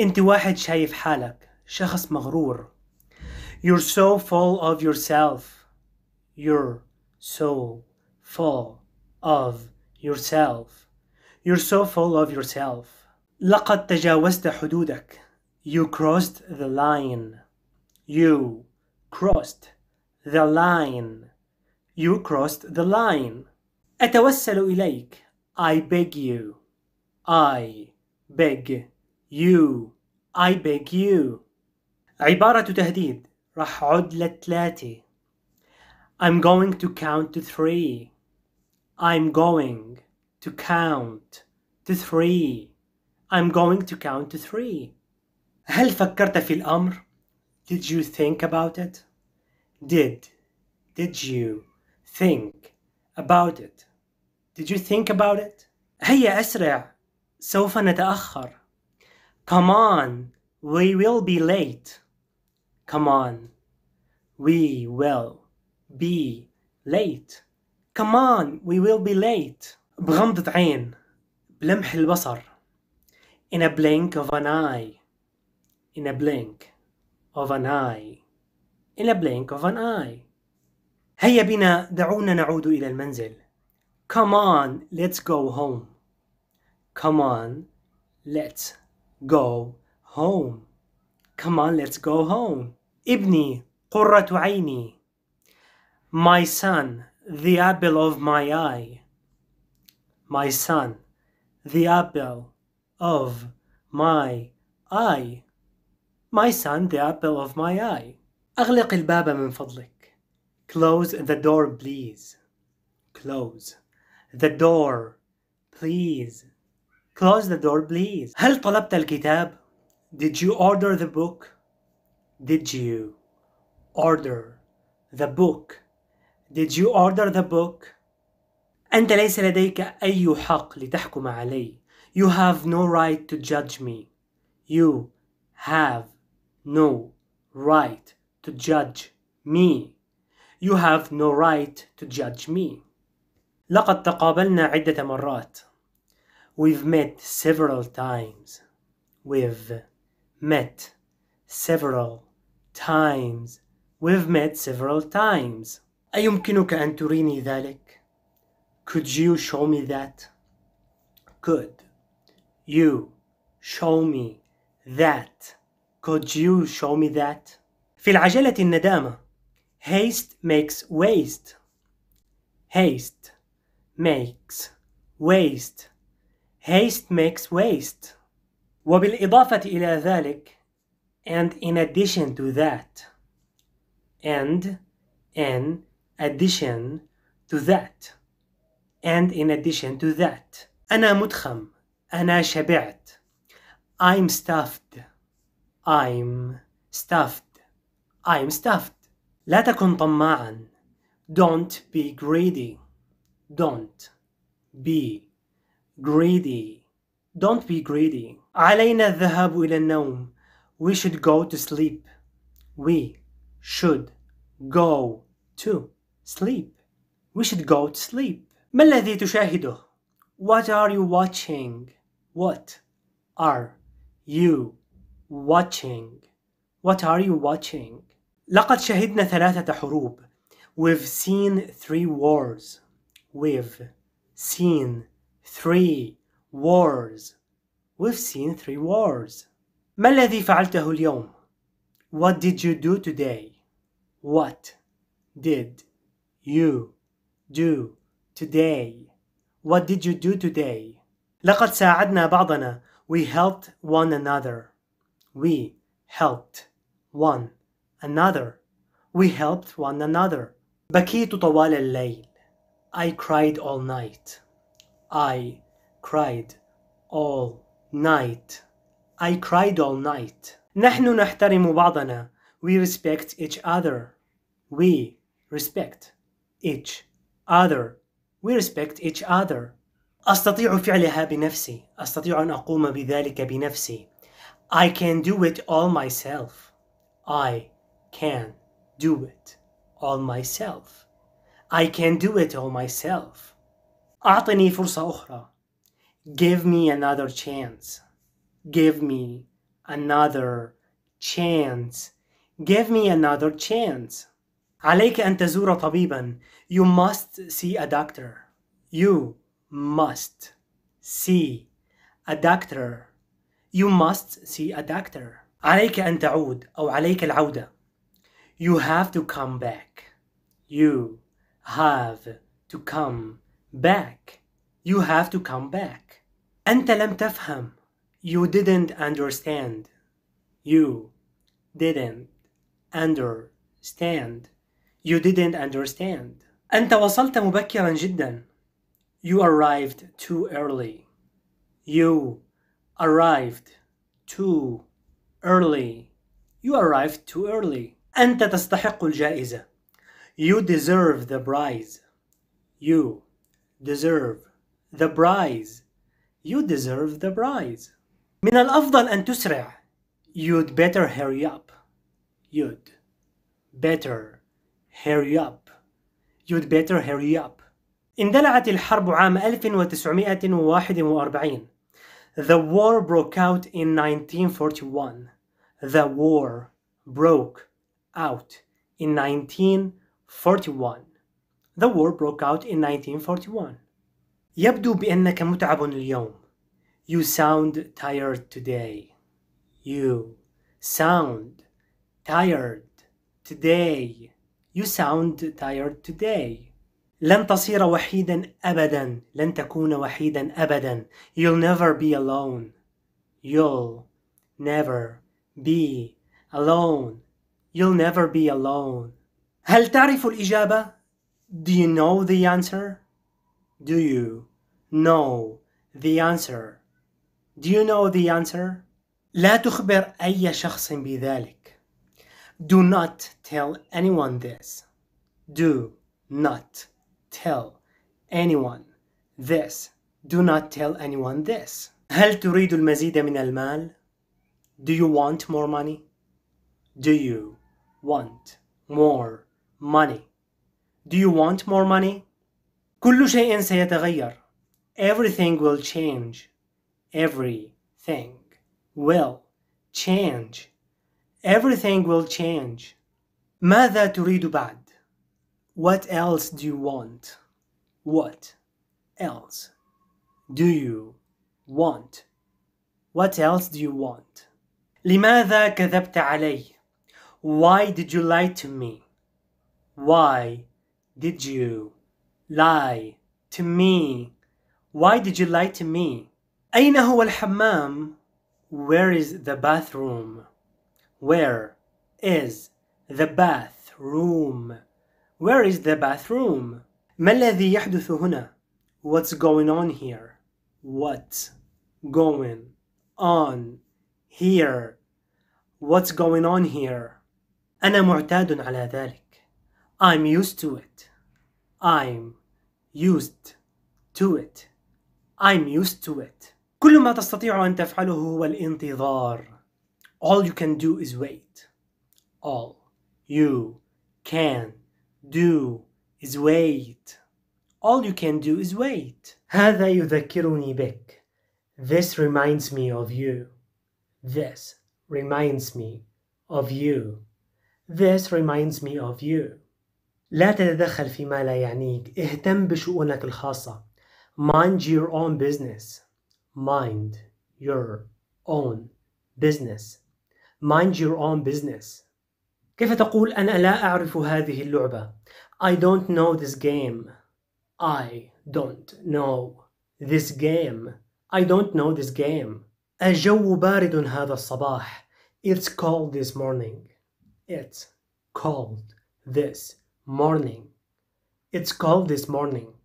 أنت واحد شايف حالك شخص مغرور You're so full of yourself You're so full of yourself You're so full of yourself لقد تجاوزت حدودك You crossed the line You crossed the line You crossed the line أتوسل إليك I beg you I beg You I beg you عبارة تهديد راح عد للثلاثة I'm going to count to three I'm going to count to three I'm going to count to three هل فكرت في الأمر؟ Did you think about it? Did Did you think about it? Did you think about it? هيا أسرع سوف نتأخر Come on, we will be late. Come on, we will be late. Come on, we will be late. بغمضة عين بلمح البصر in a blink of an eye in a blink of an eye in a blink of an eye هيا بنا دعونا نعود إلى المنزل come on let's go home come on let's go home. Come on, let's go home. Ibni, قرة aini. My son, the apple of my eye. My son, the apple of my eye. My son, the apple of my eye. أغلق الباب من فضلك. Close the door, please. Close the door, please. Close the door please. هل طلبت الكتاب؟ Did you order the book? Did you order the book? Did you order the book? أنت ليس لديك أي حق لتحكم علي. You have no right to judge me. You have no right to judge me. You have no right to judge me. لقد تقابلنا عدة مرات. We've met several times. We've met several times. We've met several times. أيمكنك أن تريني ذلك? Could you show me that? Could you show me that? Could you show me that? في العجلة الندامة. Haste makes waste. Haste makes waste. Haste makes waste. وبالإضافة إلى ذلك and in addition to that and in addition to that and in addition to that أنا مدخم أنا شبعت I'm stuffed I'm stuffed I'm stuffed لا تكن طماعا Don't be greedy Don't be greedy. Don't be greedy. علينا الذهاب إلى النوم. We should go to sleep. We should go to sleep. We should go to sleep. ما الذي تشاهده? What are you watching? What are you watching? What are you watching? لقد شهدنا ثلاثة حروب. We've seen three wars. We've seen three wars. We've seen three wars. ما الذي فعلته اليوم? What did you do today? What did you do today? What did you do today? لقد ساعدنا بعضنا. We helped one another. We helped one another. We helped one another. بكيت طوال الليل. I cried all night. I cried all night. I cried all night. نحن نحترم بعضنا. We respect each other. We respect each other. We respect each other. أستطيع فعلها بنفسي. أستطيع أن أقوم بذلك بنفسي. I can do it all myself. I can do it all myself. I can do it all myself. أعطني فرصة أخرى give me another chance give me another chance give me another chance عليك أن تزور طبيبا you must see a doctor you must see a doctor you must see a doctor عليك أن تعود أو عليك العودة you have to come back you have to come back you have to come back أنت لم تفهم you didn't understand you didn't understand you didn't understand أنت وصلت مبكرا جدا you arrived too early you arrived too early you arrived too early أنت تستحق الجائزة you deserve the prize you deserve the prize you deserve the prize من الأفضل أن تسرع you'd better hurry up you'd better hurry up you'd better hurry up اندلعت الحرب عام 1941 The war broke out in 1941 The war broke out in 1941 the war broke out in 1941. يبدو بأنك متعب اليوم. You sound tired today. You sound tired today. You sound tired today. لن تصير وحيدا أبدا. لن تكون وحيدا أبدا. You'll never be alone. You'll never be alone. You'll never be alone. هل تعرف الإجابة؟ do you know the answer? Do you know the answer? Do you know the answer? لا تخبر أي شخص بذلك. Do not tell anyone this. Do not tell anyone this. Do not tell anyone this. هل تريد المزيد من المال؟ Do you want more money? Do you want more money? Do you want more money? كل شيء سيتغير. Everything will change. Everything will change. Everything will change. ماذا تريد بعد? What else do you want? What else do you want? What else do you want? لماذا كذبت علي? Why did you lie to me? Why did you lie to me? Why did you lie to me? أين هو الحمام? Where is the bathroom? Where is the bathroom? Where is the bathroom? ما الذي يحدث هنا? What's going on here? What's going on here? What's going on here? أنا معتاد على ذلك. I'm used to it. I'm used to it I'm used to it كل ما تستطيع أن تفعله هو الانتظار All you can do is wait All you can do is wait All you can do is wait هذا يذكرني بك This reminds me of you This reminds me of you This reminds me of you لا تتدخل فيما لا يعنيك اهتم بشؤونك الخاصة Mind your own business Mind your own business Mind your own business كيف تقول أنا لا أعرف هذه اللعبة I don't know this game I don't know this game I don't know this game الجو بارد هذا الصباح It's cold this morning It's cold this morning. It's cold this morning.